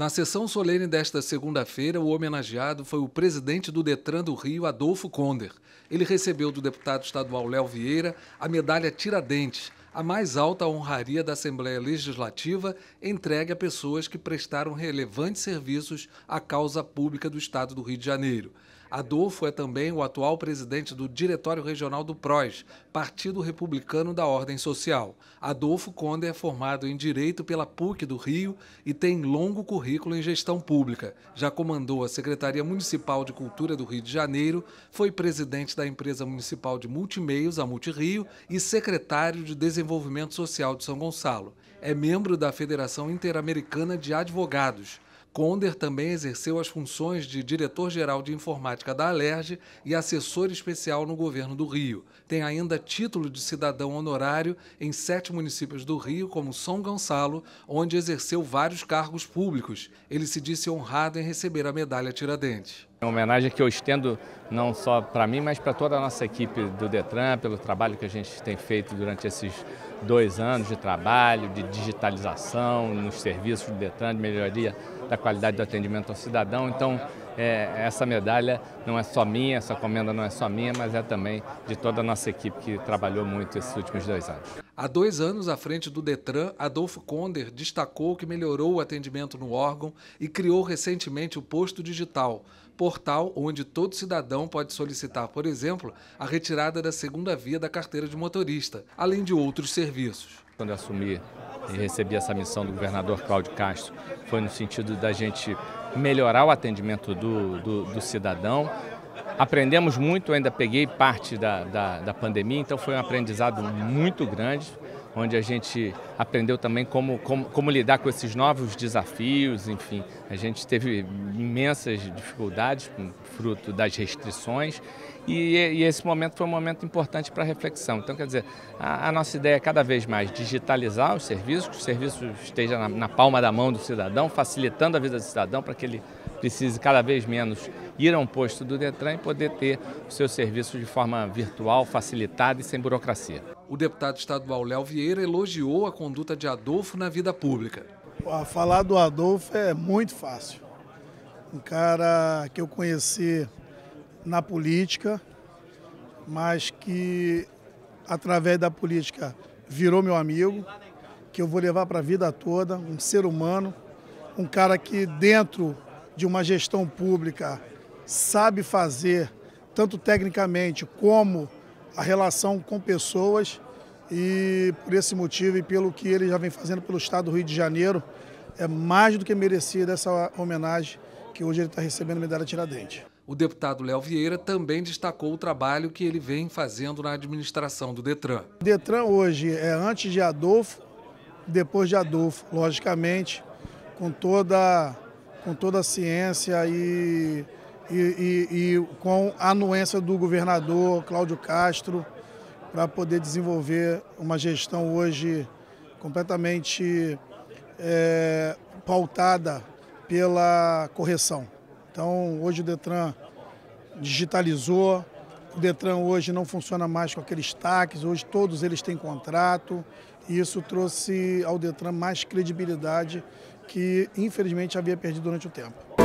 Na sessão solene desta segunda-feira, o homenageado foi o presidente do Detran do Rio, Adolfo Conder. Ele recebeu do deputado estadual Léo Vieira a medalha Tiradentes, a mais alta honraria da Assembleia Legislativa entregue a pessoas que prestaram relevantes serviços à causa pública do Estado do Rio de Janeiro. Adolfo é também o atual presidente do Diretório Regional do PROS, Partido Republicano da Ordem Social. Adolfo Conde é formado em Direito pela PUC do Rio e tem longo currículo em gestão pública. Já comandou a Secretaria Municipal de Cultura do Rio de Janeiro, foi presidente da Empresa Municipal de Multimeios, a Multirio, e secretário de Desenvolvimento Social de São Gonçalo. É membro da Federação Interamericana de Advogados Conder também exerceu as funções de diretor-geral de informática da Alerj e assessor especial no governo do Rio. Tem ainda título de cidadão honorário em sete municípios do Rio, como São Gonçalo, onde exerceu vários cargos públicos. Ele se disse honrado em receber a medalha Tiradentes. É uma homenagem que eu estendo não só para mim, mas para toda a nossa equipe do Detran, pelo trabalho que a gente tem feito durante esses dois anos de trabalho, de digitalização nos serviços do Detran, de melhoria da qualidade do atendimento ao cidadão. Então, é, essa medalha não é só minha, essa comenda não é só minha, mas é também de toda a nossa equipe que trabalhou muito esses últimos dois anos. Há dois anos à frente do Detran, Adolfo Conder destacou que melhorou o atendimento no órgão e criou recentemente o Posto Digital, portal onde todo cidadão pode solicitar, por exemplo, a retirada da segunda via da carteira de motorista, além de outros serviços. Quando eu assumi e recebi essa missão do governador Cláudio Castro, foi no sentido da gente melhorar o atendimento do, do, do cidadão, Aprendemos muito, ainda peguei parte da, da, da pandemia, então foi um aprendizado muito grande onde a gente aprendeu também como, como, como, lidar com esses novos desafios, enfim. A gente teve imensas dificuldades fruto das restrições e, e esse momento foi um momento importante para reflexão. Então, quer dizer, a, a, nossa ideia é cada vez mais digitalizar os serviços, que o serviço esteja na, na palma da mão do cidadão, facilitando a vida do cidadão para que ele precise cada vez menos ir a um posto do Detran e poder ter o seu serviço de forma virtual, facilitada e sem burocracia o deputado estadual Léo Vieira elogiou a conduta de Adolfo na vida pública. Falar do Adolfo é muito fácil. Um cara que eu conheci na política, mas que através da política virou meu amigo, que eu vou levar para a vida toda, um ser humano, um cara que dentro de uma gestão pública sabe fazer tanto tecnicamente como a relação com pessoas e por esse motivo e pelo que ele já vem fazendo pelo estado do Rio de Janeiro, é mais do que merecida essa homenagem que hoje ele está recebendo a medalha Tiradentes. O deputado Léo Vieira também destacou o trabalho que ele vem fazendo na administração do Detran. O Detran hoje é antes de Adolfo, depois de Adolfo, logicamente, com toda, com toda a ciência e e, e, e com a anuência do governador Cláudio Castro para poder desenvolver uma gestão hoje completamente é, pautada pela correção. Então, hoje o Detran digitalizou, o Detran hoje não funciona mais com aqueles taques, hoje todos eles têm contrato, e isso trouxe ao Detran mais credibilidade que, infelizmente, havia perdido durante o tempo.